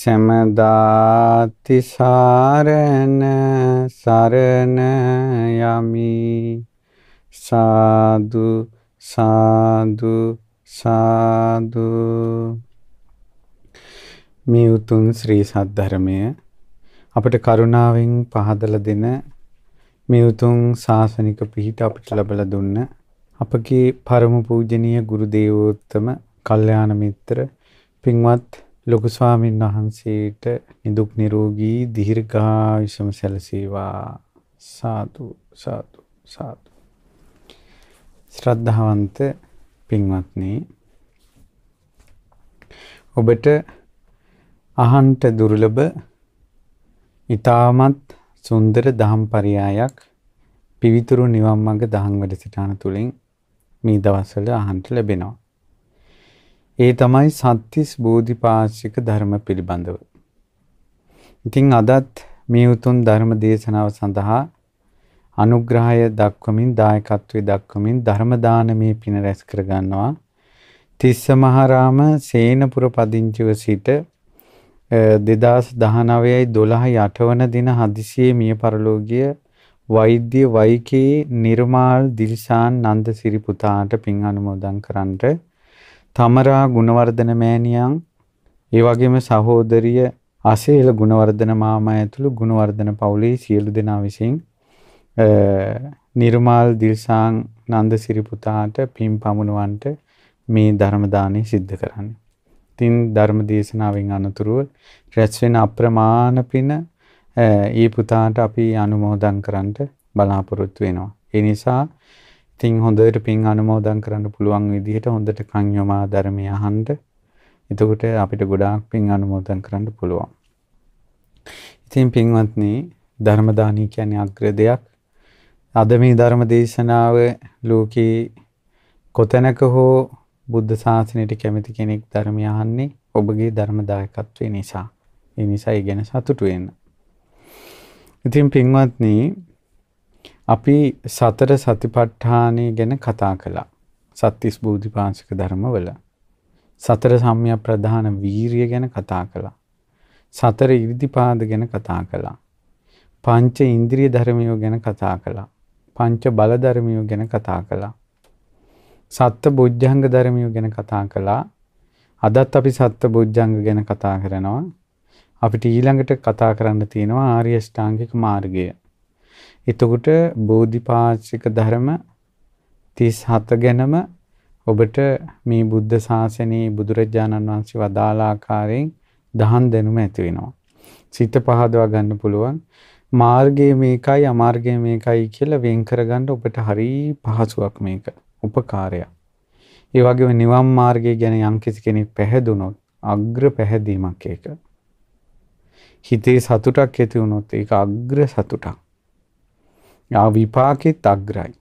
සැමදාති සාරණ සරණ යමි සාදු සාදු සාදු මේ උතුම් ශ්‍රී සද්ධර්මය අපට කරුණාවෙන් පහදලා දෙන මේ උතුම් ශාසනික පිහිට අපට ලැබලා දුන්න අපගේ පරම පූජනීය ගුරු දේවෝත්තම කල්යාණ මිත්‍ර පින්වත් ලොකු ස්වාමීන් වහන්සේට නිදුක් නිරෝගී දීර්ඝායුෂම සැලසේවා සාදු සාදු සාදු ශ්‍රද්ධාවන්ත පින්වත්නි ඔබට අහන්ට දුර්ලභ ඊ타මත් සුන්දර දහම් පරයයක් පිවිතුරු නිවන් මඟ දහම් වැඩසටහන තුලින් මේ දවස්වල අහන්ට ලැබෙනවා ඒ තමයි සත්‍තිස් බෝධිපාශික ධර්ම පිළිබඳව. ඉතින් අදත් මේ උතුම් ධර්ම දේශනාව සඳහා අනුග්‍රහය දක්වමින් දායකත්වයේ දක්වමින් ධර්ම දානමේ පින රැස් කර ගන්නවා. තිස්ස මහරාම සේනපුර පදිංචිව සිට 2019යි 12යි 8 වන දින හදිසියේ මිය පරලෝකීය වෛද්‍ය වෛකේ නිර්මාල් දිල්සාන් නන්දසිරි පුතාට පින් අනුමෝදන් කරන්නට තමරා ගුණවර්ධන මෑණියන් ඒ වගේම සහෝදරිය අසේල ගුණවර්ධන මාමා ඇතුළු ගුණවර්ධන පවුලේ සියලු දෙනා විසින් නිර්මාල් දිල්සාන් නන්දසිරි පුතාට පින් පමුණුවන්ට මේ ධර්ම දාණය සිද්ධ කරන්නේ. ඉතින් ධර්ම දේශනාවෙන් අනතුරුව රැස් වෙන අප්‍රමාණ පින ඒ පුතාට අපි අනුමෝදන් කරන්නට බලාපොරොත්තු වෙනවා. ඒ නිසා ඉතින් හොඳට පින් අනුමෝදන් කරන්න පුළුවන් විදිහට හොඳට කන් යොමා ධර්මය අහන්න. එතකොට අපිට ගොඩාක් පින් අනුමෝදන් කරන්න පුළුවන්. ඉතින් පින්වත්නි ධර්ම දානි කියන්නේ අග්‍ර දෙයක්. අද මේ ධර්ම දේශනාව ලෝකේ කොතැනක හෝ බුද්ධ ශාසනයට කැමති කෙනෙක් ධර්මය අහන්නේ ඔබගේ ධර්ම දායකත්වය නිසා. ඒ නිසා ඒ ගැන සතුටු වෙන්න. ඉතින් පින්වත්නි අපි සතර සතිපට්ඨානය ගැන කතා කළා. සත්තිස් බෝධිපාංශික ධර්මවල. සතර සම්‍යක් ප්‍රධාන වීරිය ගැන කතා කළා. සතර ඉරිදිපාද ගැන කතා කළා. පංච ඉන්ද්‍රිය ධර්මයෝ ගැන කතා කළා. පංච බල ධර්මයෝ ගැන කතා කළා. සත්ත බොජ්ජංග ධර්මයෝ ගැන කතා කළා. අදත් අපි සත්ත බොජ්ජංග ගැන කතා කරනවා. අපිට ඊළඟට කතා කරන්න තියෙනවා ආර්ය ශ්‍රාංගික මාර්ගය. එතකොට බෝධිපාක්ෂික ධර්ම 37 ගැනම ඔබට මේ බුද්ධ ශාසනයේ බුදුරජාණන් වහන්සේ වදාළ ආකාරයෙන් දහම් දැනුම ඇති වෙනවා. සිත පහදවා ගන්න පුළුවන්. මාර්ගය මේකයි අමාර්ගය මේකයි කියලා වෙන් කරගන්න ඔබට හරි පහසුවක් මේක. උපකාරයක්. ඒ වගේම නිවන් මාර්ගය ගැන යම්කිසි කෙනෙක් පැහැදුනොත් අග්‍ර පැහැදීමක් ඒක. හිතේ සතුටක් ඇති වුණොත් ඒක අග්‍ර සතුටක්. විපාකෙත් අග්‍රයි.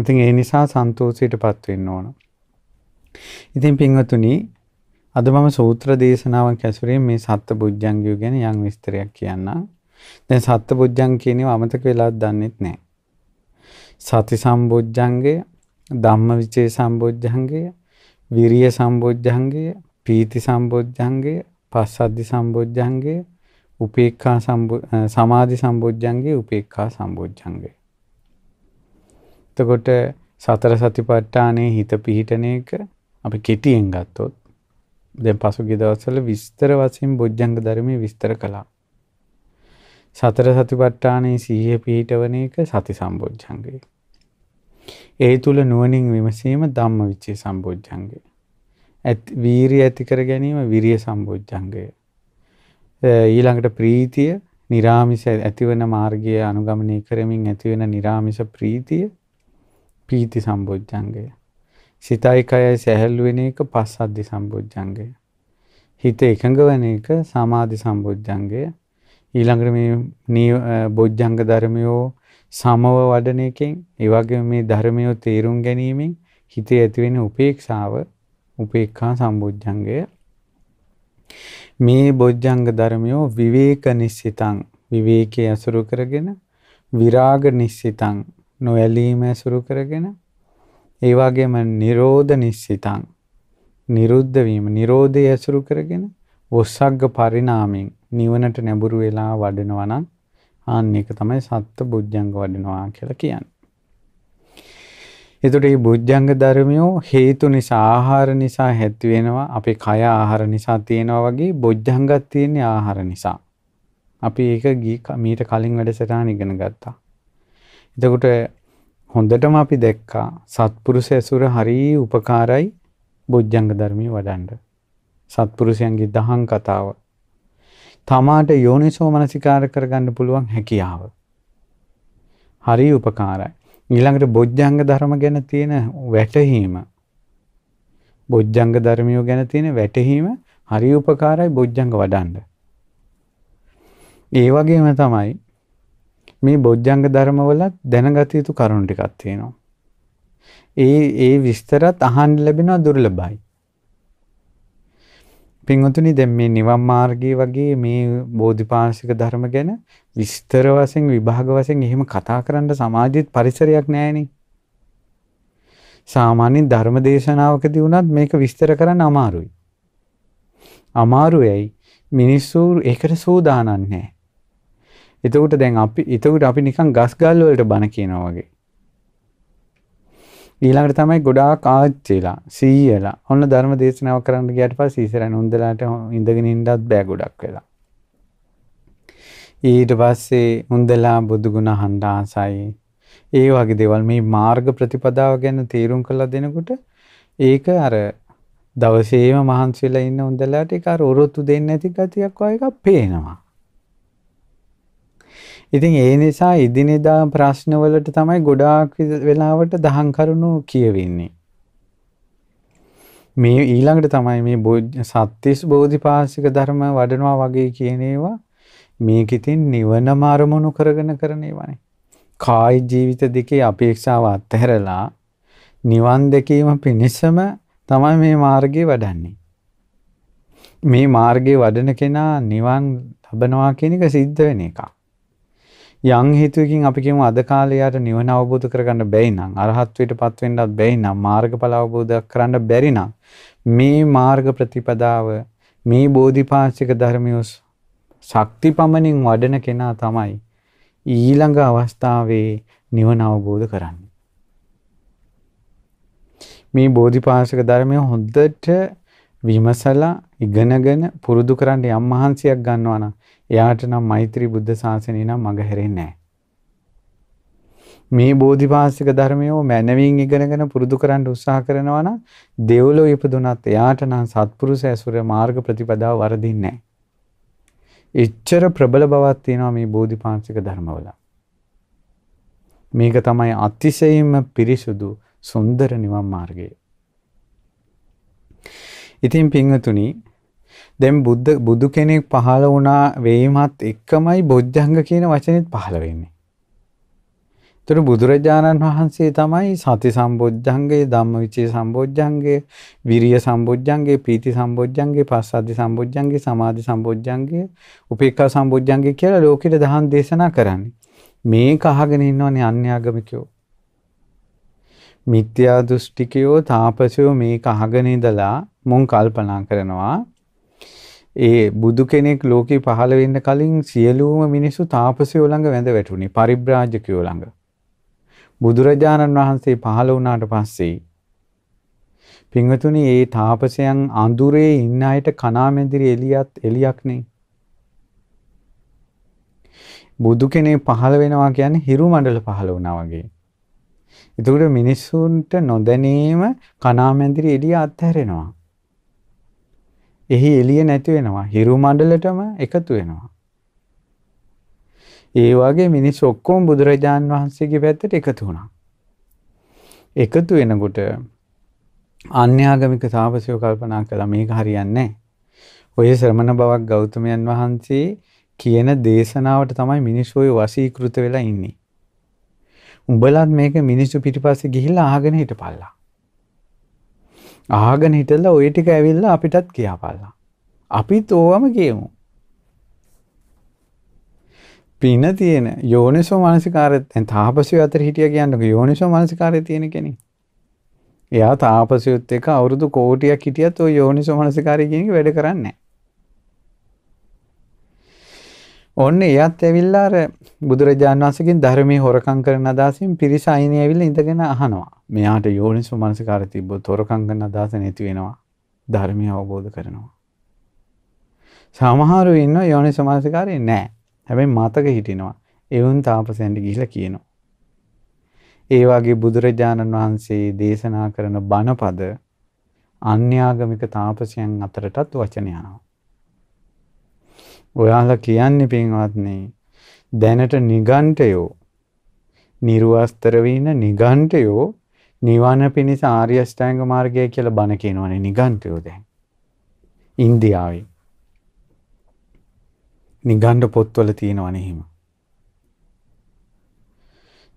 ඉතින් ඒ නිසා සන්තෝෂයටපත් වෙන්න ඕන. ඉතින් පින්වතුනි අද මම සූත්‍ර දේශනාවක් ඇසුරෙන් මේ සත්බුද්ධංගය ගැන යම් විස්තරයක් කියන්නම්. දැන් සත්බුද්ධං කියනව අමතක වෙලාද දන්නෙත් නැහැ. සති සම්බුද්ධංගය, ධම්මවිචේ සම්බුද්ධංගය, විරිය සම්බුද්ධංගය, පීති සම්බුද්ධංගය, පස්සද්ධි සම්බුද්ධංගය, උපේක්ඛා සමාධි සම්බොජ්ජංගේ උපේක්ඛා සම්බොජ්ජංගේ. එතකොට සතර සතිපට්ඨානයේ හිත පිහිටන එක අපි කෙටියෙන් ගත්තොත් දැන් පසුගිය දවස්වල විස්තර වශයෙන් බොජ්ජංග ධර්මයේ විස්තර කළා. සතර සතිපට්ඨානයේ සිහිය පිහිටවන එක සති සම්බොජ්ජංගේ. ඒ තුල නුවණින් විමසීම ධම්මවිචේ සම්බොජ්ජංගේ. ඇත් වීරිය ඇති කර ගැනීම විරිය සම්බොජ්ජංගය. ඊළඟට ප්‍රීතිය නිරාමිස ඇතිවන මාර්ගය අනුගමනය කරමින් ඇතිවෙන නිරාමිස ප්‍රීතිය ප්‍රීති සම්බෝජ්ජංගය. සිතයි කයයි සැහැල්ලුවෙන එක පස්සද්ධි සම්බෝජ්ජංගය. හිත එකඟ වෙන එක සමාධි සම්බෝජ්ජංගය. ඊළඟට මේ බොජ්ජංග ධර්මයෝ සමව වඩන එකෙන් ඒ වගේම මේ ධර්මයෝ තේරුම් ගැනීමෙන් හිතේ ඇතිවෙන උපේක්ෂාව උපේක්ඛා සම්බෝධ්‍යංගය මේ බොජ්ජංග ධර්මයෝ විවේක නිස්සිතං විවේකයේ ඇසුරු කරගෙන විරාග නිස්සිතං නොඇලීම ඇසුරු කරගෙන ඒ වගේම නිරෝධ නිස්සිතං නිරුද්ධ වීම නිරෝධය ඇසුරු කරගෙන වොස්සග්ග පරිණාමයෙන් නිවනට නැඹුරු වෙලා වඩනවා නම් ආන්න එක තමයි සත්ත්ව බුද්ධංග වඩනවා කියලා කියන්නේ එතකොට මේ බුද්ධංග ධර්මියෝ හේතු නිසා ආහාර නිසා හැති වෙනවා. අපේ කය ආහාර නිසා තියෙනවා වගේ බොජ්ජංගත් තියෙන්නේ ආහාර නිසා. අපි ඒක මීට කලින් වැඩසටහන ඉගෙන ගත්තා. එතකොට හොඳටම අපි දැක්කා සත්පුරුෂ ඇසුර හරි උපකාරයි බොජ්ජංග ධර්මිය වඩන්න. සත්පුරුෂයන්ගේ දහම් කතාව තමාට යෝනිසෝ මනසිකාර කරගන්න පුළුවන් හැකියාව. හරි උපකාරයි. ඊළඟට බොජ්ජංග ධර්ම ගැන තියෙන වැටහීම බොජ්ජංග ධර්මියෝ ගැන තියෙන වැටහීම හරි උපකාරයි බොජ්ජංග වඩන්න. ඒ වගේම තමයි මේ බොජ්ජංග ධර්මවලත් දැනගත යුතු කරුණු ටිකක් තියෙනවා. ඒ ඒ විස්තරත් අහන්න ලැබෙනවා දුර්ලභයි. පින්වතුනි දැන් මේ නිවන් මාර්ගය වගේ මේ බෝධිපාශික ධර්ම ගැන විස්තර වශයෙන් විභාග වශයෙන් එහෙම කතා කරන්න සමාජෙත් පරිසරයක් නැහැනේ. සාමාන්‍ය ධර්ම දේශනාවකදී වුණත් මේක විස්තර කරන්න අමාරුයි. අමාරු වෙයි. මිනිස්සු ඒකට සූදානම් නැහැ. එතකොට දැන් අපි එතකොට අපි නිකන් ගස් ගල් වලට බන කියනවා වගේ. ඊළඟට තමයි ගොඩාක් ආච්චිලා සීයලා ඔන්න ධර්ම දේශනාව කරන්න ගියාට පස්සේ ඉස්සරහන හොඳලාට ඉඳගෙන ඉන්නත් බෑ ගොඩක් වෙලා. ඊට පස්සේ හොඳලා බුදු ගුණ අහන්න ආසයි. ඒ වගේ දේවල් මේ මාර්ග ප්‍රතිපදාව ගැන තීරුම් කළා දෙනකොට ඒක අර දවසේම මහන්සි වෙලා ඉන්න හොඳලාට ඒක අර උරොත්තු දෙන්නේ නැති ගතියක් වගේ එකක් පේනවා. ඉතින් ඒ නිසා ඉදිනෙදා ප්‍රශ්නවලට තමයි ගොඩාක් වෙලාවට දහම් කරුණු කියවෙන්නේ. මේ ඊළඟට තමයි මේ සත්‍තිස් බෝධිපාශික ධර්ම වඩනවා වගේ කියන ඒවා මේක ඉතින් නිවනම අරමුණු කරගෙන කරන ඒවානේ. කායි ජීවිත දෙකේ අපේක්ෂාව අත්හැරලා නිවන් දැකීම පිණිසම තමයි මේ මාර්ගය වඩන්නේ. මේ මාර්ගය වඩන කෙනා නිවන් ලබනවා කියන එක සිද්ධ වෙන එකක්. යම් හේතුවකින් අපි කියමු අද කාලේ යාට නිවන අවබෝධ කරගන්න බැයි නම් අරහත්ත්වයටපත් වෙන්නත් බැයි නම් මාර්ගඵල අවබෝධයක් කරන්න බැරි නම් මේ මාර්ග ප්‍රතිපදාව මේ බෝධිපාක්ෂික ධර්මිය ශක්ති පමණින් වඩන කෙනා තමයි ඊළඟ අවස්ථාවේ නිවන අවබෝධ කරන්නේ. මේ බෝධිපාශක ධර්මය හොඳට විමසලා ඉගෙනගෙන පුරුදු කරන්න යම් මහන්සියක් ගන්නවා නම් එයාට නම් මෛත්‍රී බුද්ධ ශාසනය නම් මගහැරෙන්නේ නැහැ. මේ බෝධිපාශික ධර්මයෝ මනවින් ඉගෙනගෙන පුරුදු කරන්න උත්සාහ කරනවා නම් දෙව්ලොව ඉපදුනත් එයාට නම් සත්පුරුෂ ඇසුර මාර්ග ප්‍රතිපදාව වරදින්නේ නැහැ. එච්චර ප්‍රබල බවක් තියෙනවා මේ බෝධිපාශික ධර්මවල. මේක තමයි අතිශයින්ම පිරිසුදු සුන්දර නිවන් මාර්ගය. ඉතින් පින්වතුනි දැන් බුද්ධ බුදු කෙනෙක් පහළ වුණා වෙයිමත් එක්කමයි බොජ්ජංග කියන වචනේත් පහළ වෙන්නේ. එතකොට බුදුරජාණන් වහන්සේ තමයි සති සම්බොජ්ජංගේ ධම්මවිචේ සම්බොජ්ජංගේ විරිය සම්බොජ්ජංගේ පීති සම්බොජ්ජංගේ පස්සද්ධි සම්බොජ්ජංගේ සමාධි සම්බොජ්ජංගේ උපේක්ඛා සම්බොජ්ජංගේ කියලා ලෝකෙට දහම් දේශනා කරන්නේ. මේක අහගෙන ඉන්නවනේ අන්‍යාගමිකයෝ. මිත්‍යා දෘෂ්ටිකයෝ තාපසයෝ මේක අහගෙන ඉඳලා මුන් කල්පනා කරනවා ඒ බුදු කෙනෙක් ලෝකේ පහළ වෙන්න කලින් සියලුම මිනිස්සු තාපසයෝ ළඟ වැඳ වැටුණේ පරිබ්‍රාජකයෝ ළඟ. බුදුරජාණන් වහන්සේ පහළ වුණාට පස්සේ පින්වතුනි ඒ තාපසයන් අඳුරේ ඉන්න අයට කණාමැදිරි එළියත් එළියක් නේ. බුදු කෙනේ පහළ වෙනවා කියන්නේ හිරු මණ්ඩල පහළ වුණා වගේ. එතකොට මිනිස්සුන්ට නොදැනීම කණාමැදිරි එළිය අත්හැරෙනවා. එහි එළිය නැති වෙනවා. හිරු මණ්ඩලෙටම එකතු වෙනවා. ඒ වගේ මිනිස් ඔක්කොම බුදුරජාන් වහන්සේගේ පැත්තට එකතු වුණා. එකතු වෙනකොට අන්‍යාගමික තාපසයෝ කල්පනා කළා මේක හරියන්නේ ඔය ශ්‍රමණ බවක් ගෞතමයන් වහන්සේ කියන දේශනාවට තමයි මිනිස්සු ඔය වශීකృత වෙලා ඉන්නේ. උඹලත් මේක මිනිස්සු පිටිපස්සේ ගිහිල්ලා අහගෙන හිටපල්ලා. ආගෙන හිටල්ලා ඔය ටික ඇවිල්ලා අපිටත් කියාපල්ලා. අපිත් ඕවම කියමු. පින තියෙන යෝනිසෝ මානසිකාරයත් දැන් තාපසයෝ අතර හිටිය කියන්නකෝ යෝනිසෝ මානසිකාරය තියෙන කෙනෙක්. එයා තාපසයොත් එක අවුරුදු කෝටියක් හිටියත් ඔය යෝනිසෝ මානසිකාරය කියන එක වැඩ කරන්නේ නැහැ. ඔන්න එයත් ඇවිල්ලාර බුදුරජාණන් වන්සකින් ධර්මය හොරකං කරන අදසින් පිරිස අයිනය ඇවිල්ල ඉඳගෙන අහනවා මෙයාට යෝනිසු මනසකාර තිබ්බ තොරකංගන්න අදස නැති වෙනවා ධර්මය අවබෝධ කරනවා. සමහරු ඉන්න යෝනි සමාසකාරය නෑ හැබැයි මතක හිටිනවා එවුන් තාපසැන්ට ගිහිල කියනවා. ඒ වගේ බුදුරජාණන් වහන්සේ දේශනා කරන බණපද අන්‍යාගමික තාපසයන් අතරටත් වචනයනවා. ඔයාලා කියන්නේ පින්වත්නි දැනට නිගණ්ඨයෝ නිර්වස්තර වින නිගණ්ඨයෝ නිවන පිණිස ආර්ය අෂ්ටාංග මාර්ගය කියලා බණ කියනවනේ නිගණ්ඨයෝ දැන් ඉන්දියාවේ නිගණ්ඨ පොත්වල තියෙනවනේ එහෙම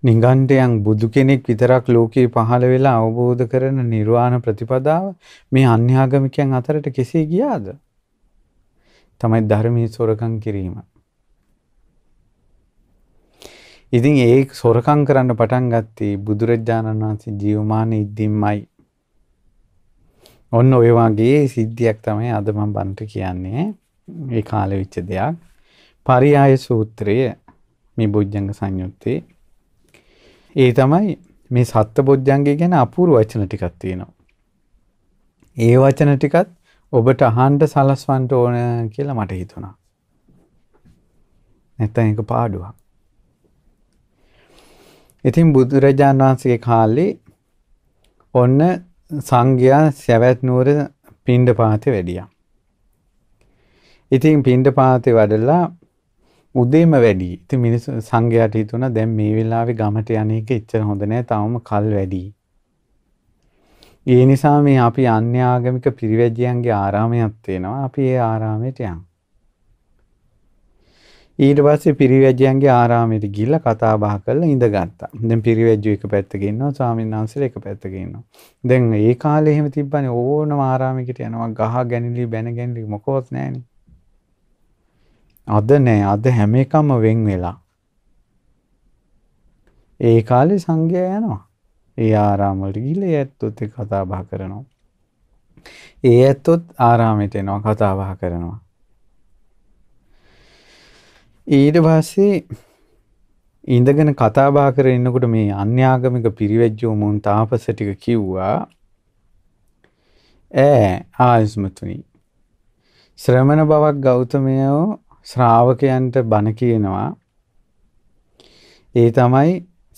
නිගණ්ඨයන් බුදු කෙනෙක් විතරක් ලෝකේ පහළ වෙලා අවබෝධ කරන නිර්වාණ ප්‍රතිපදාව මේ අන්‍යාගමිකයන් අතරට කෙසේ ගියාද? තමයි ධර්මයේ සොරකම් කිරීම. ඉතින් ඒ සොරකම් කරන්න පටන් ගත්තී බුදුරජාණන් වහන්සේ ජීවමාන ඉද්දීමයි. ඔන්න ඔය වගේ සිද්ධියක් තමයි අද මම බන්ට කියන්නේ. ඒ කාලෙ වෙච්ච දෙයක්. පරියාය සූත්‍රය මේ බොජ්ජංග සංයුත්තේ ඒ තමයි මේ සත්ත බොජ්ජංගය ගැන අපූර්ව වචන ටිකක් තියෙනවා. ඒ වචන ටිකත් ඔබට අහන්ඩ සලස්වන්ට ඕන කියලා මට හිතුණා. නැත්තන් එක පාඩුවක්. ඉතින් බුදුරජාණන් වහන්සගේ කාලේ ඔන්න සංඝයා සැවැත් නුවර පිණ්ඩ පාති වැඩිය. ඉතින් පිණ්ඩ පාති වඩලා උදේම වැඩි ඉති මිනිස් සංඝයාට හිතුන දැම් මේ වෙලාවෙ ගමට යන එක ඉච්චර හොඳනෑ තවම කල් වැඩී ඒ නිසා මේ අපි අන්‍ය ආගමික පිරිවැජියන්ගේ ආරාමයක් තියෙනවා. අපි ඒ ආරාමයට යන්. ඊට පස්සේ පිරිවැජියන්ගේ ආරාමයට ගිහිල්ලා කතා බහ කරලා ඉඳගත්තා. දැන් පිරිවැජියෝ එක පැත්තක ඉන්නවා, ස්වාමීන් වහන්සේලා එක පැත්තක ඉන්නවා. දැන් ඒ කාලේ එහෙම තිබ්බනේ ඕනම ආරාමයකට යනවා ගහ ගැනිලි බැන ගැනිලි මොකවත් නැහනේ. අද නෑ අද හැම එකම වෙන් වෙලා. ඒ කාලේ සංඝයා යනවා. ඒ ආරාමවලට ගිහිල්ලා ඒ ඇත්තොත් එක්ක කතා බහ කරනවා. ඒ ඇත්තොත් ආරාමෙට එනවා කතා බහ කරනවා. ඊට පස්සේ ඉඳගෙන කතා බහ කරගෙන ඉන්නකොට මේ අන්‍යාගමික පිරිවැජ්ජෝ මුන් තාපස ටික කිව්වා ඈ ආයස්මතුනි ශ්‍රමණ බවක් ගෞතමයෝ ශ්‍රාවකයන්ට බණ කියනවා ඒ තමයි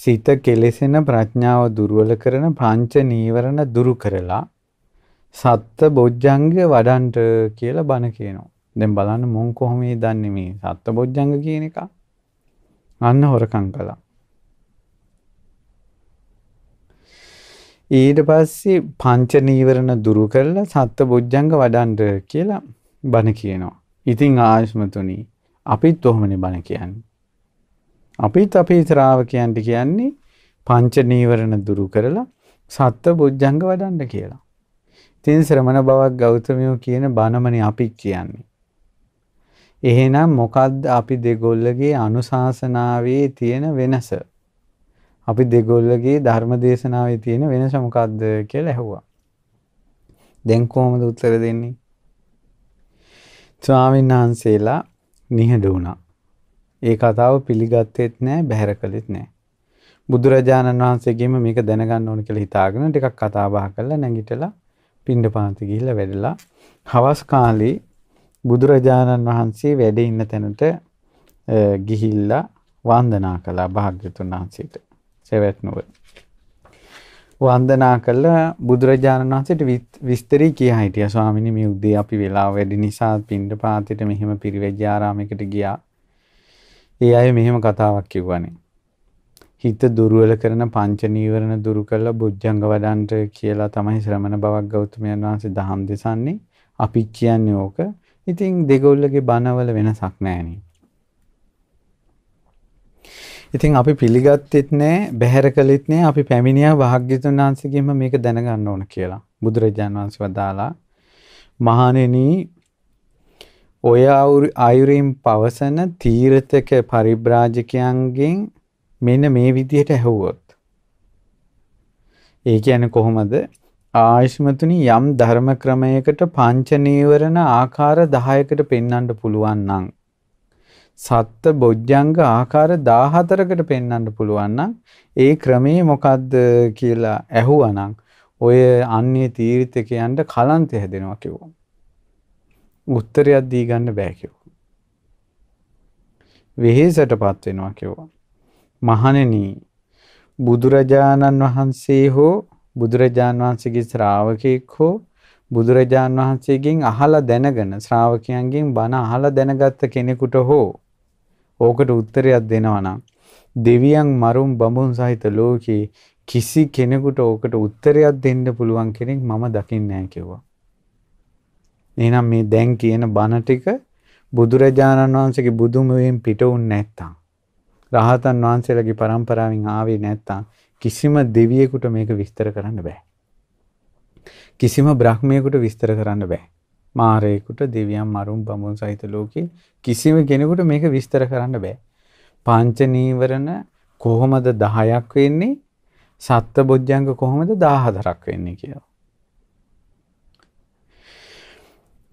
සිත කෙලෙසෙන ප්‍රඥාව දුර්වල කරන පංච නීවරණ දුරු කරලා සත්ත බොජ්ජංග වඩන්ට කියලා බණ කියනවා. දැන් බලන්න මොන් කොහොමද දන්නේ මේ සත්ත බොජ්ජංග කියන එක? අන්න හොරකම් කළා. ඊට පස්සේ පංච නීවරණ දුරු කරලා සත්ත බොජ්ජංග වඩන්ට කියලා බණ කියනවා. ඉතින් ආයස්මතුනි අපිත් ඔහොමනේ බණ කියන්නේ. අපිත් අපේ ශ්‍රාවකයන්ට කියන්නේ පංච නීවරණ දුරු කරලා සත්ත්ව බොජ්ජංග වඩන්න කියලා. ඉතින් ශ්‍රමණ බවක් ගෞතමයෝ කියන බණමනේ අපි කියන්නේ. එහෙනම් මොකද්ද අපි දෙගොල්ලගේ අනුශාසනාවේ තියෙන වෙනස? අපි දෙගොල්ලගේ ධර්ම දේශනාවේ තියෙන වෙනස මොකද්ද කියලා ඇහුවා. දැන් කොහොමද උත්තර දෙන්නේ? ස්වාමීන් වහන්සේලා නිහඬ වුණා. ඒ කතාව පිළිගත්තෙත් නෑ බැහැර කළෙත් නෑ. බුදුරජාණන් වහන්සේගේම මේක දැනගන්න ඕන කියලා හිතාගෙන ටිකක් කතා බහ කරලා නැගිටලා පිණ්ඩපාත ගිහිල්ලා වැඩලා හවස් කාලේ බුදුරජාණන් වහන්සේ වැඩ ඉන්න තැනට ගිහිල්ලා වන්දනා කළා භාග්‍යතුන් වහන්සේට සෙවැත් නුවර. වන්දනා කළා බුදුරජාණන් වහන්සේට විස්තරي කියා හිටියා ස්වාමීනි මේ උදේ අපි වෙලා වැඩි නිසා පින්ඩපාතේට මෙහෙම පිරිවැජ්‍ය ආරාමයකට ගියා. ඒ අය මෙහෙම කතාවක් කිව්වනේ. හිත දුර්වල කරන පංච නීවරණ දුරු කළා බුද්ධංග වඩන්ට කියලා තමයි ශ්‍රමණ බවක් ගෞතමයන් වහන්සේ දහම් දෙසන්නේ. අපි කියන්නේ ඕක. ඉතින් දෙගොල්ලගේ බණවල වෙනසක් නැහැ ඉතින් අපි පිළිගත්තෙත් නෑ බැහැර කළෙත් නෑ අපි පැමිණියා භාග්‍යතුන් වහන්සේගෙන්ම මේක දැනගන්න ඕන කියලා. බුදුරජාණන් වහන්සේ වදාලා මහණෙනි ඔය අයුරින් පවසන තීරතක පරිබ්‍රාජකයන්ගෙන් මෙන්න මේ විදියට ඇහුවොත්. ඒ කියන කොහොමද ආයුෂ්මතුනි යම් ධර්ම ක්‍රමයකට පංචනීවරණ ආකාර දහයකට පෙන්නන්ට පුළුවන් නං. සත්ත බොජ්ජංග ආකාර දාහතරකට පෙන්නන්ට පුළුවන්නම් ඒ ක්‍රමේ මොකක්ද කියලා ඇහුවනං ඔය අන්නේ තීරිතකයන්ට කලන්තය හැදෙනවා කිවෝ. උත්තරයක් දී ගන්න බෑ කිව්වා. වෙහෙසටපත් වෙනවා කිව්වා. මහණෙනි බුදුරජාණන් වහන්සේ හෝ බුදුරජාණන් වහන්සේගේ ශ්‍රාවකෙක් හෝ බුදුරජාණන් වහන්සේගෙන් අහලා දැනගෙන ශ්‍රාවකයන්ගෙන් බණ අහලා දැනගත්ත කෙනෙකුට හෝ ඕකට උත්තරයක් දෙනවා නම් දෙවියන් මරුන් බඹුන් සහිත ලෝකේ කිසි කෙනෙකුට ඕකට උත්තරයක් දෙන්න පුළුවන් කෙනෙක් මම දකින්නේ නැහැ කිව්වා. එහෙනම් මේ දැන් කියන බණ ටික බුදුරජාණන් වහන්සේගේ බුදුමුවෙන් පිට වුන් නැත්තම් රහතන් වහන්සේලාගේ પરම්පරාවෙන් ආවේ නැත්තම් කිසිම දෙවියෙකුට මේක විස්තර කරන්න බෑ. කිසිම බ්‍රහ්මයෙකුට විස්තර කරන්න බෑ. මාරයෙකුට දෙවියන් මරුන් බඹුන් සහිත ලෝකේ කිසිම කෙනෙකුට මේක විස්තර කරන්න බෑ. පංච නීවරණ කොහොමද 10ක් වෙන්නේ? සත්ත්ව බොජ්ජංග කොහොමද 14ක් වෙන්නේ කියලා.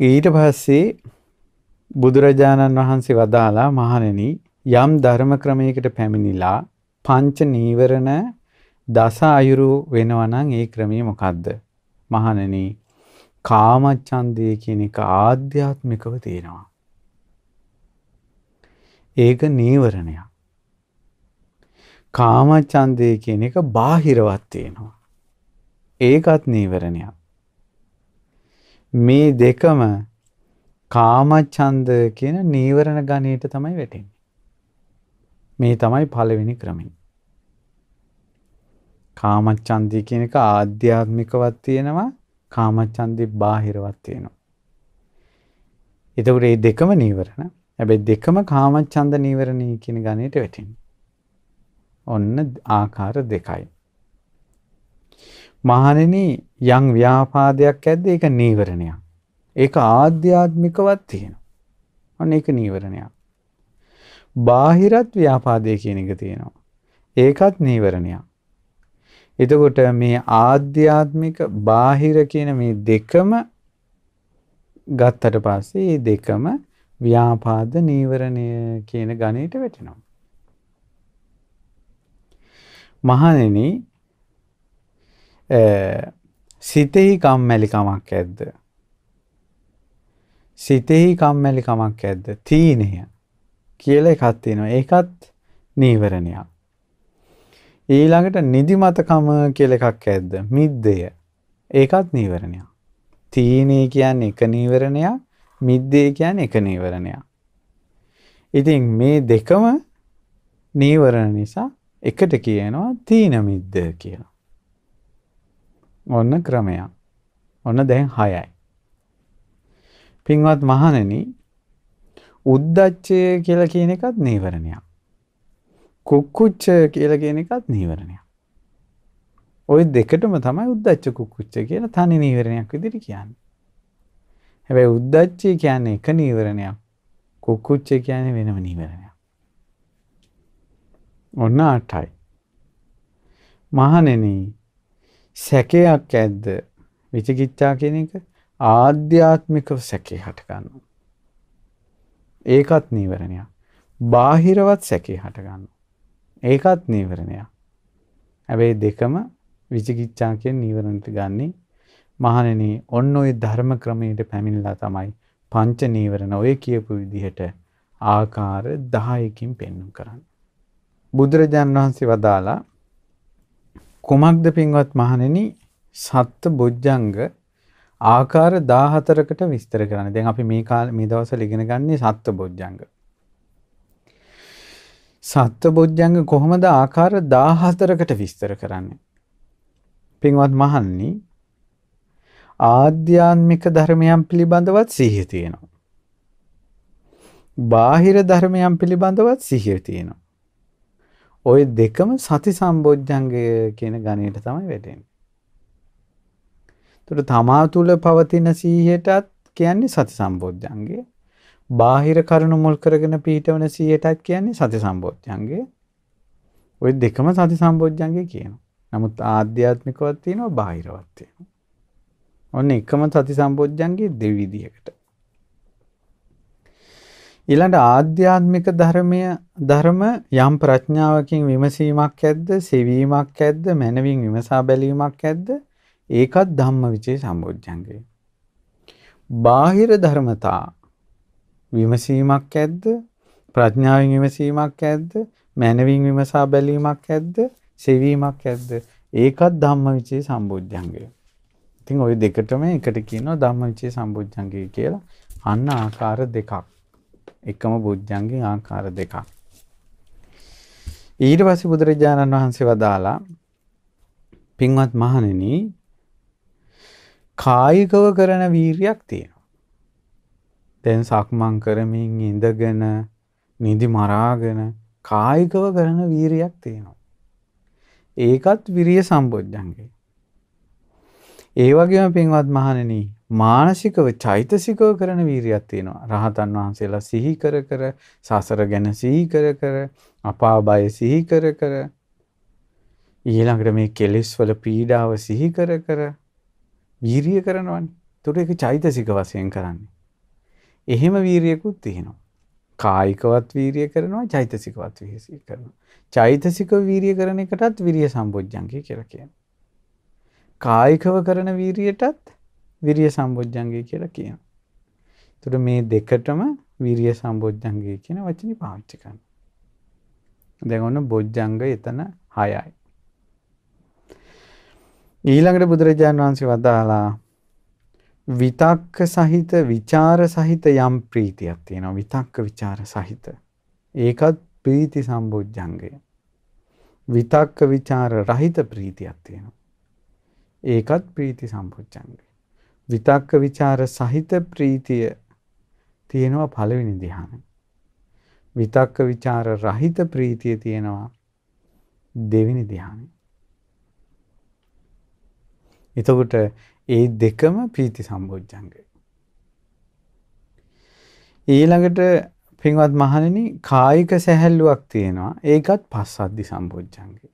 ඊට පස්සේ බුදුරජාණන් වහන්සේ වදාලා මහණෙනි යම් ධර්ම ක්‍රමයකට පැමිණිලා පංච නීවරණ දස අයුරු වෙනවා නම් ඒ ක්‍රමය මොකද්ද? මහණෙනි කාමච්ඡන්දය කියන එක ආධ්‍යාත්මිකව තියෙනවා. ඒක නීවරණයක්. කාමච්ඡන්දය කියන එක බාහිරවත් තියෙනවා. ඒකත් නීවරණයක්. මේ දෙකම කාමච්ඡන්ද කියන නීවරණ ගණයට තමයි වැටෙන්නේ. මේ තමයි පළවෙනි ක්‍රමය. කාමච්ඡන්දි කියන එක ආධ්‍යාත්මිකවත් තියෙනවා කාමච්ඡන්දි බාහිරවත් තියෙනවා. එතකොට මේ දෙකම නීවරණ. හැබැයි දෙකම කාමච්ඡන්ද නීවරණී කියන ගණයට වැටෙන්නේ. ඔන්න ආකාර දෙකයි. මහණෙනි යම් ව්‍යාපාදයක් ඇද්ද ඒක නීවරණයක්. ඒක ආධ්‍යාත්මිකවත් තියෙනවා. අන්න ඒක නීවරණයක්. බාහිරත් ව්‍යාපාදය කියන එක තියෙනවා. ඒකත් නීවරණයක්. එතකොට මේ ආධ්‍යාත්මික බාහිර කියන මේ දෙකම ගත්තට පස්සේ මේ දෙකම ව්‍යාපාද නීවරණය කියන ගණයට වැටෙනවා. මහණෙනි සිතෙහි කම්මැලිකමක් ඇද්ද. සිතෙහි කම්මැලිකමක් ඇද්ද තීනය කියල එකත් තියෙනවා ඒකත් නීවරණයක්. ඊළඟට නිදිමතකම කියල එකක් ඇද්ද මිද්දය ඒකත් නීවරණයක්. තීනය කියන්න එක නීවරණයක් මිද්දේ කියන් එක නීවරණයක්. ඉතින් මේ දෙකම නීවරණ නිසා එකට කියනවා තීන මිද්ද කියලා. ඔන්න ක්‍රමයක්. ඔන්න දැන් 6යි. පින්වත් මහණෙනි උද්දච්චය කියලා කියන එකත් නීවරණයක්. කුක්කුච්චය කියලා කියන එකත් නීවරණයක්. ওই දෙකටම තමයි උද්දච්ච කුක්කුච්ච කියලා තනි නීවරණයක් විදිහට කියන්නේ. හැබැයි උද්දච්චය කියන්නේ එක නීවරණයක්. කුක්කුච්චය කියන්නේ වෙනම නීවරණයක්. ඔන්න 8යි. මහණෙනි සැකයක් ඇද්ද විචිකිච්ඡා කියන එක ආධ්‍යාත්මිකව සැකේ හට ගන්නවා. ඒකත් නීවරණයක්. බාහිරවත් සැකේ හට ගන්නවා. ඒකත් නීවරණයක්. හැබැයි දෙකම විචිකිච්ඡා කියන නීවරණට ගන්නේ මහණෙනි ඔන්න ඔය ධර්ම ක්‍රමයට පැමිණලා තමයි පංච නීවරණ ඔය කියපු විදිහට ආකාර 10කින් පෙන්වු කරන්නේ. බුදුරජාන් වහන්සේ වදාලා කුමක්ද පින්වත් මහණෙනි සත්ත බොජ්ජංග ආකාර 14කට විස්තර කරන්නේ. දැන් අපි මේ කාලේ මේ දවස්වල ඉගෙන ගන්නේ සත්ත බොජ්ජංග. සත්ත බොජ්ජංග කොහොමද ආකාර 14කට විස්තර කරන්නේ? පින්වත් මහණනි ආධ්‍යාත්මික ධර්මයන් පිළිබඳවත් සිහිය තියෙනවා. බාහිර ධර්මයන් පිළිබඳවත් සිහිය තියෙනවා. ওই දෙකම සති සම්බෝධ්‍යංගය කියන ගණයට තමයි වැටෙන්නේ. ඒතර තමා තුල පවතින සීහයටත් කියන්නේ සති සම්බෝධ්‍යංගය. බාහිර කරුණු මුල් කරගෙන පීඨවන සීහයටත් කියන්නේ සති සම්බෝධ්‍යංගය. ওই දෙකම සති සම්බෝධ්‍යංගය කියනවා. නමුත් ආධ්‍යාත්මිකවත් තියෙනවා බාහිරවත් තියෙනවා. ඔන්න එකම සති සම්බෝධ්‍යංගයේ දෙවිධයකට. ඊළඟ ආධ්‍යාත්මික ධර්මය ධර්ම යම් ප්‍රඥාවකින් විමසීමක් ඇද්ද සෙවීමක් ඇද්ද මනවින් විමසා බැලීමක් ඇද්ද ඒකත් ධම්මවිචේ සම්බොජ්ජංගේ බාහිර ධර්මතා විමසීමක් ඇද්ද ප්‍රඥාවෙන් විමසීමක් ඇද්ද මනවින් විමසා බැලීමක් ඇද්ද සෙවීමක් ඇද්ද ඒකත් ධම්මවිචේ සම්බොජ්ජංගේ ඉතින් ওই දෙකටම එකට කියනවා ධම්මවිචේ සම්බොජ්ජංගේ කියලා අන්න ආකාර දෙකක් එකම බුද්ධංගේ ආකාර දෙකක්. ඊට පස්සේ බුදුරජාණන් වහන්සේ වදාලා පින්වත් මහණෙනි කායිකව කරන වීරියක් තියෙනවා. දැන් සක්මන් කරමින් ඉඳගෙන නිදි මරාගෙන කායිකව කරන වීරියක් තියෙනවා. ඒකත් විරිය සම්බොජ්ජන්ගේ. ඒ වගේම පින්වත් මහණෙනි මානසිකව චෛතසිකව කරන වීරියක් තියෙනවා. රහතන් වහන්සේලා සිහි කර කර සසර ගැන සිහි කර කර අපාබය සිහි කර කර ඊළඟට මේ කෙලෙස් වල පීඩාව සිහි කර කර වීරිය කරනවනේ. ඒතකොට ඒක චෛතසික වශයෙන් කරන්නේ. එහෙම වීරියකුත් තියෙනවා. කායිකවත් වීරිය කරනවා චෛතසිකවත් වීරිය කරනවා. චෛතසික වීරිය කරන එකටත් විරිය සම්බොජ්ජංගය කියලා කියනවා. කායිකව කරන වීරියටත් විරිය සම්බෝජ්ජන්ගේ කියලා කියන. තුට මේ දෙකටම විරිය සම්බෝජ්ජන්ගේ කියන වචනි පාච්චිකන්න. දෙගොන්න බොජ්ජංග එතන හයයි. ඊළඟට බුදුරජාණන් වහන්සේ වදාලා විතක්ක සහිත විචාර සහිත යම් ප්‍රීතියක් තියෙනවා විතක්ක විචාර සහිත. ඒකත් ප්‍රීති සම්බෝජ්ජංගය. විතක්ක විචාර රහිත ප්‍රීතියක් තියෙනවා. ඒකත් ප්‍රීති සම්බෝජ්ජංගය. විතක්ක ਵਿਚාර සහිත ප්‍රීතිය තියෙනවා පළවෙනි ධ්‍යානෙ. විතක්ක ਵਿਚාර රහිත ප්‍රීතිය තියෙනවා දෙවෙනි ධ්‍යානෙ. එතකොට ඒ දෙකම ප්‍රීති සම්බොජ්ජංගය. ඊළඟට පින්වත් මහණෙනි කායික සැහැල්ලුවක් තියෙනවා. ඒකත් පස්සද්ධි සම්බොජ්ජංගය.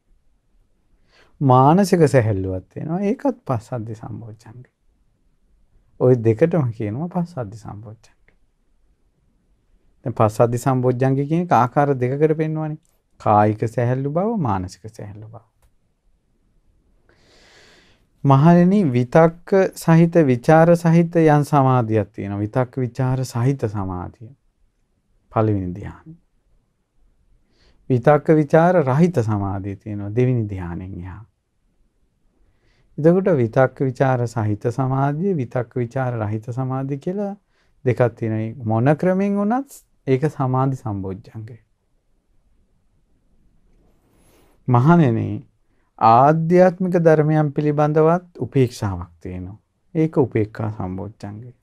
මානසික සැහැල්ලුවක් තියෙනවා. ඒකත් පස්සද්ධි සම්බොජ්ජංගය. ওই දෙකටම කියනවා පස්සද්ධි සම්බොජ්ජංග. දැන් පස්සද්ධි සම්බොජ්ජංග කියන එක ආකාර දෙකකට පෙන්වන්නේ. කායික සැහැල්ලු බව, මානසික සැහැල්ලු බව. මහණෙනි විතක්ක සහිත ਵਿਚාර සහිත යම් සමාධියක් තියෙනවා. විතක්ක ਵਿਚාර සහිත සමාධිය. පළවෙනි ධ්‍යානය. විතක්ක ਵਿਚාර රහිත සමාධිය තියෙනවා. දෙවෙනි ධ්‍යානෙන් එහා. එතකොට විතක්ක ਵਿਚාර සහිත සමාධිය විතක්ක ਵਿਚාර රහිත සමාධිය කියලා දෙකක් තියෙනවා. මොන ක්‍රමෙන් වුණත් ඒක සමාධි සම්බොජ්ජංගය. මහණෙනි ආධ්‍යාත්මික ධර්මයන් පිළිබඳවත් උපේක්ෂාවක් තියෙනවා. ඒක උපේක්ඛා සම්බොජ්ජංගය.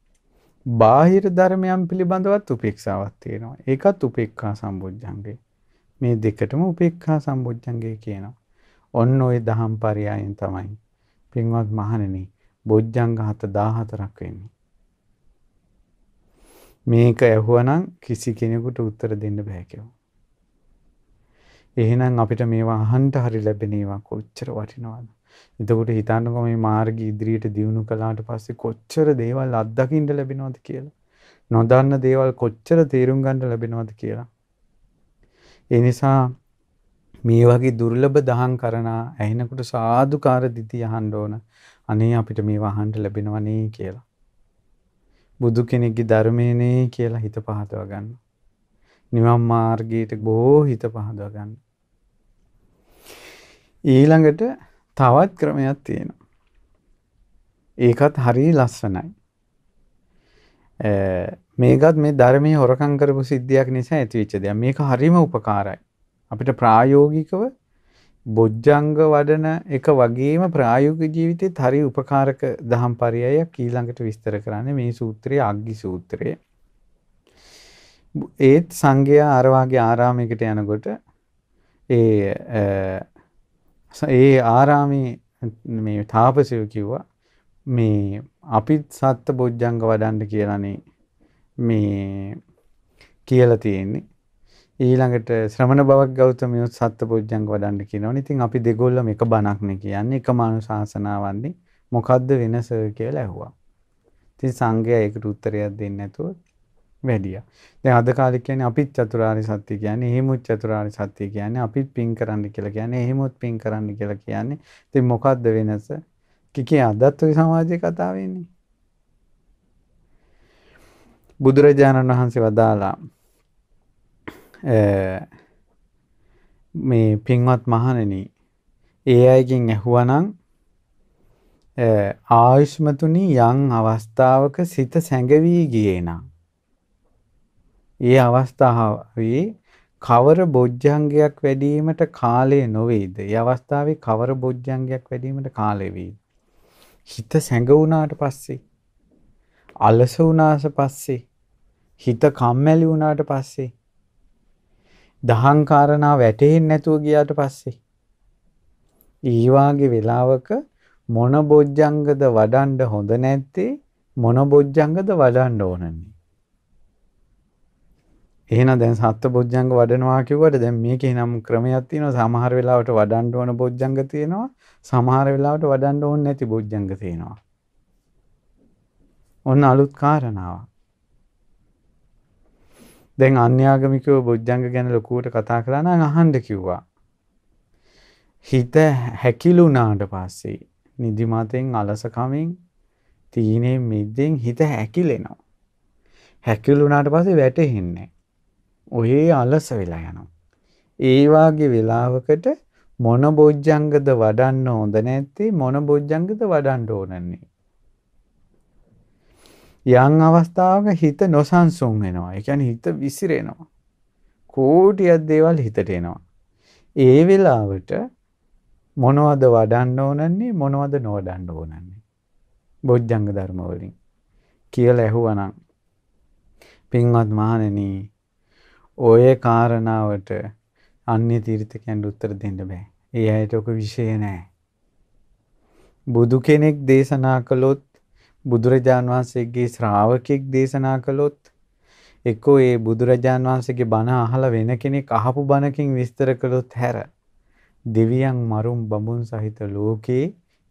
බාහිර ධර්මයන් පිළිබඳවත් උපේක්ෂාවක් තියෙනවා. ඒකත් උපේක්ඛා සම්බොජ්ජංගය. මේ දෙකටම උපේක්ඛා සම්බොජ්ජංගය කියනවා. ඔන්න ওই දහම් පරයයන් තමයි පින්වත් මහණෙනි බොජ්ජංග 714ක් වෙන්නේ. මේක ඇහුවනම් කිසි කෙනෙකුට උත්තර දෙන්න බෑ කියලා. එහෙනම් අපිට මේවා අහන්න හරි ලැබෙන ඒවා කොච්චර වටිනවද? එතකොට හිතන්නකෝ මේ මාර්ගය ඉදිරියට දියුණු කළාට පස්සේ කොච්චර දේවල් අත්දකින්න ලැබෙනවද කියලා. නොදන්න දේවල් කොච්චර තේරුම් ගන්න ලැබෙනවද කියලා. ඒ නිසා මේ වගේ දුර්ලභ දහම් කරනා ඇහෙනකොට සාදුකාර දිති අහන්න ඕන. අනේ අපිට මේවා අහන්න ලැබෙනවා නේ කියලා. බුදු කෙනෙක්ගේ ධර්මයේ නේ කියලා හිත පහදව ගන්න. නිවන් මාර්ගයට බොහෝ හිත පහදව ගන්න. ඊළඟට තවත් ක්‍රමයක් තියෙනවා. ඒකත් හරිය ලස්සනයි. මේකත් මේ ධර්මයේ හොරකම් කරපු සිද්ධියක් නිසා ඇතිවෙච්ච දෙයක්. මේක හරිම උපකාරයි. අපිට ප්‍රායෝගිකව බොජ්ජංග වඩන එක වගේම ප්‍රායෝගික ජීවිතෙත් හරි උපකාරක දහම් පරයයක් ඊළඟට විස්තර කරන්නේ මේ සූත්‍රයේ අග්ගි සූත්‍රය. ඒත් සංඝයා අර වගේ ආරාමයකට යනකොට ඒ ඒ ආරාමේ මේ තාපසයෝ කිව්වා මේ අපිත් සත්ත බොජ්ජංග වඩන්න කියලානේ මේ කියලා තියෙන්නේ. ඊළඟට ශ්‍රමණ බවක් ගෞතමියොත් සත්ත පූජ්‍යංග වඩන්න කියනවනේ. ඉතින් අපි දෙගොල්ලම එක බණක් නේ කියන්නේ. එකම අනුශාසනාවන්නේ මොකද්ද වෙනස කියලා ඇහුවා. ඉතින් සංඝයා ඒකට උත්තරයක් දෙන්නේ නැතුව වැඩියා. දැන් අද කාලේ කියන්නේ අපිත් චතුරාර්ය සත්‍ය කියන්නේ, එහෙමුත් චතුරාර්ය සත්‍ය කියන්නේ, අපිත් පින් කරන්න කියලා කියන්නේ, එහෙමුත් පින් කරන්න කියලා කියන්නේ. ඉතින් මොකද්ද වෙනස? කිකේ අදත් ඔය සමාජයේ කතාව එන්නේ. බුදුරජාණන් වහන්සේ වදාලා මේ පින්වත් මහණෙන ඒ අයගෙන් ඇහුවනං ආයුෂ්මතුනි යං අවස්ථාවක සිත සැඟවී ගියේ නම් ඒ අවස්ථාවේ කවර බොජ්ජංගයක් වැඩීමට කාලය නොවේද? ඒ අවස්ථාවේ කවර බොජ්ජංගයක් වැඩීමට කාලය වේද? හිත සැඟවුණාට පස්සේ අලස වුණාස පස්සේ හිත කම්මැලි වුණාට පස්සේ දහං කාරණා වැටෙන්නේ නැතුව ගියාට පස්සේ ඊවාගේ වෙලාවක මොන බොජ්ජංගද වඩන්න හොඳ නැත්තේ මොන බොජ්ජංගද වඩන්න ඕනන්නේ එහෙනම් දැන් සත්ත්ව බොජ්ජංග වඩනවා කිව්වට දැන් මේකේ නම් ක්‍රමයක් තියෙනවා සමහර වෙලාවට වඩන්න ඕන බොජ්ජංග තියෙනවා සමහර වෙලාවට වඩන්න ඕනේ නැති බොජ්ජංග තියෙනවා. ඔන්න අලුත් කාරණාවක්. දැන් අන්‍යාගමිකව බොජ්ජංග ගැන ලොකුවට කතා කරා නම් අහන්න කිව්වා. හිත හැකිලුණාට පස්සේ නිදිමතෙන් අලසකමින් තීනේ මිද්දෙන් හිත හැකිලෙනවා. හැකිලුණාට පස්සේ වැටෙන්නේ. ඔහේ අලස වෙලා යනවා. ඒ වාගේ වෙලාවකට මොන බොජ්ජංගද වඩන්න හොඳ නැත්තේ මොන බොජ්ජංගද වඩන්න ඕනන්නේ. යම් අවස්ථාවක හිත නොසන්සුන් වෙනවා. ඒ කියන්නේ හිත විසිරෙනවා. කෝටියක් දේවල් හිතට එනවා. ඒ වෙලාවට මොනවද වඩන්න ඕනන්නේ මොනවද නොවඩන්න ඕනන්නේ. බොජ්ජංග ධර්ම වලින් කියලා ඇහුවනම් පින්වත් මහණෙනි ඔය කාරණාවට අන්‍ය තීර්ථකයන්ට උත්තර දෙන්න බෑ. ඒ අයට ඔක විශේෂ නෑ. බුදු කෙනෙක් දේශනා කළොත් බුදුරජාන් වහන්සේගේ ශ්‍රාවකෙක් දේශනා කළොත් එක්කෝ ඒ බුදුරජාන් වහන්සේගේ බණ අහලා වෙන කෙනෙක් අහපු බණකින් විස්තර කළොත් හැර දෙවියන් මරුන් බඹුන් සහිත ලෝකේ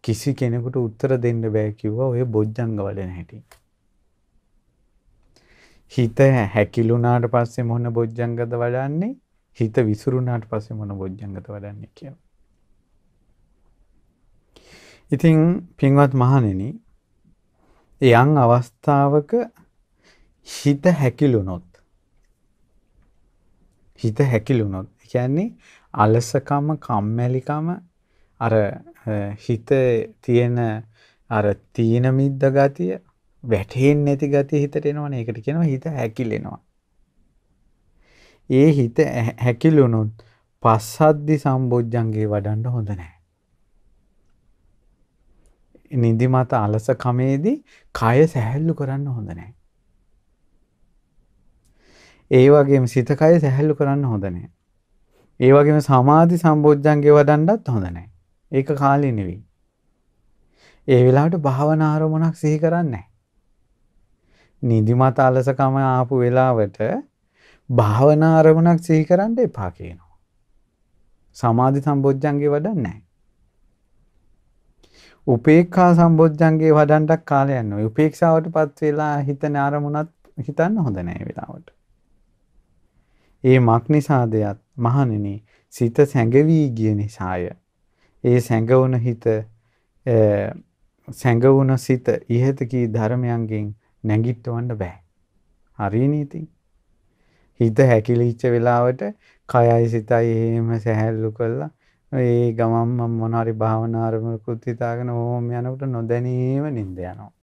කිසි කෙනෙකුට උත්තර දෙන්න බෑ කිව්වා ඔය බොජ්ජංග වලින් හැටි. හිත හැකිලුණාට පස්සේ මොන බොජ්ජංගද වඩන්නේ? හිත විසිරුණාට පස්සේ මොන බොජ්ජංගද වඩන්නේ කියලා. ඉතින් පින්වත් මහණෙනි යම් අවස්ථාවක හිත හැකිලුනොත් හිත හැකිලුනොත් කියන්නේ අලසකම කම්මැලිකම අර හිත තියෙන අර තීන මිද්ද ගතිය වැටෙන්නේ නැති ගතිය හිතට එනවනේ ඒකට කියනවා හිත හැකිලෙනවා ඒ හිත හැකිලුනොත් පස්සද්දි සම්බොජ්ජංගේ වඩන්න හොඳ නැහැ නිදිමත අලසකමේදී කය සැහැල්ලු කරන්න හොඳ නෑ. ඒ වගේම සිත කය සැහැල්ලු කරන්න හොඳ නෑ. ඒ වගේම සමාධි සම්බෝධ්‍යංගේ වඩන්නත් හොඳ නෑ. ඒක කාලේ නෙවෙයි. ඒ වෙලාවට භාවනා අරමුණක් සිහි කරන්නේ නෑ. නිදිමත අලසකම ආපු වෙලාවට භාවනා අරමුණක් සිහි කරන්න එපා කියනවා. සමාධි සම්බොජ්ජංගේ වඩා නැහැ. උපේක්ඛා සම්බොජ්ජංගේ වඩන්ටක් කාලය යනවා. උපේක්ෂාවටපත් වෙලා හිතන අරමුණත් හිතන්න හොඳ නැහැ වෙලාවට. ඒ මක් නිසාදයක් මහණෙනි සිත සැඟවි ගිය නිසාය. ඒ සැඟවුන හිත සැඟවුන සිත ඉහත කී ධර්මයන්ගෙන් නැගිටවන්න බෑ. හරියනේ ඉතින්. හිත හැකිලිච්ච වෙලාවට කයයි සිතයි එහෙම සැහැල්ලු කළා ඒ ගමම් මම මොනවාරි භාවනා අරමුණකුත් හිතාගෙන ඕම යනකොට නොදැනීම නිින්ද යනවා.